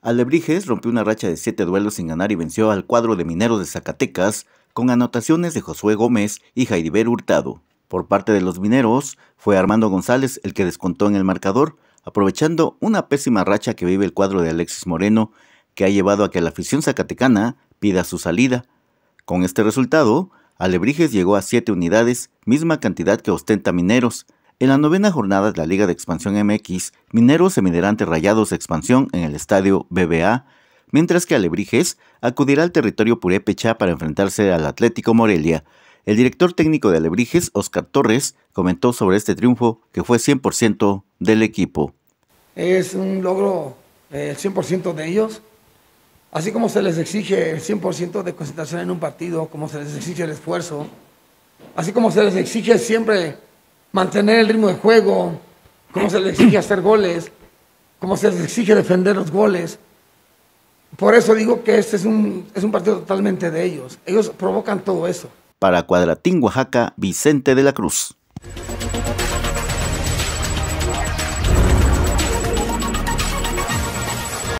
Alebrijes rompió una racha de 7 duelos sin ganar y venció al cuadro de Mineros de Zacatecas con anotaciones de Josué Gómez y Jairiver Hurtado. Por parte de los mineros, fue Armando González el que descontó en el marcador, aprovechando una pésima racha que vive el cuadro de Alexis Moreno, que ha llevado a que la afición zacatecana pida su salida. Con este resultado, Alebrijes llegó a 7 unidades, misma cantidad que ostenta Mineros, en la novena jornada de la Liga de Expansión MX, Mineros se medirá ante Rayados de Expansión en el estadio BBA, mientras que Alebrijes acudirá al territorio Purépecha para enfrentarse al Atlético Morelia. El director técnico de Alebrijes, Oscar Torres, comentó sobre este triunfo que fue 100% del equipo. Es un logro el eh, 100% de ellos, así como se les exige el 100% de concentración en un partido, como se les exige el esfuerzo, así como se les exige siempre mantener el ritmo de juego, cómo se les exige hacer goles, cómo se les exige defender los goles. Por eso digo que este es un, es un partido totalmente de ellos. Ellos provocan todo eso. Para Cuadratín Oaxaca, Vicente de la Cruz.